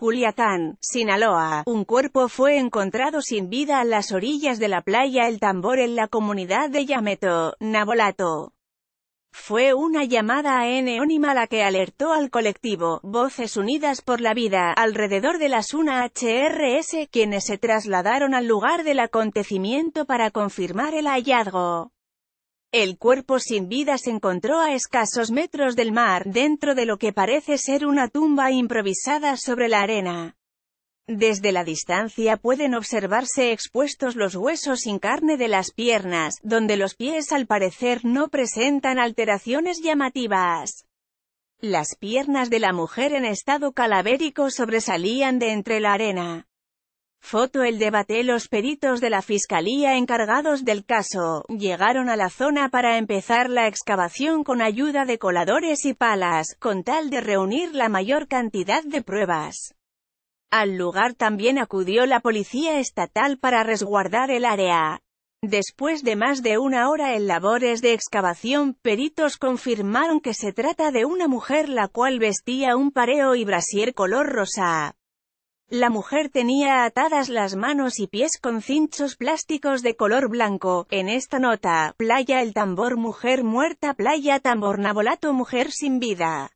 Culiatán, Sinaloa. Un cuerpo fue encontrado sin vida a las orillas de la playa El Tambor en la comunidad de Yameto, Nabolato. Fue una llamada anónima la que alertó al colectivo Voces Unidas por la Vida alrededor de las 1 HRS, quienes se trasladaron al lugar del acontecimiento para confirmar el hallazgo. El cuerpo sin vida se encontró a escasos metros del mar, dentro de lo que parece ser una tumba improvisada sobre la arena. Desde la distancia pueden observarse expuestos los huesos sin carne de las piernas, donde los pies al parecer no presentan alteraciones llamativas. Las piernas de la mujer en estado calavérico sobresalían de entre la arena. Foto El debate Los peritos de la Fiscalía encargados del caso, llegaron a la zona para empezar la excavación con ayuda de coladores y palas, con tal de reunir la mayor cantidad de pruebas. Al lugar también acudió la policía estatal para resguardar el área. Después de más de una hora en labores de excavación, peritos confirmaron que se trata de una mujer la cual vestía un pareo y brasier color rosa. La mujer tenía atadas las manos y pies con cinchos plásticos de color blanco. En esta nota, playa el tambor mujer muerta playa tambor nabolato mujer sin vida.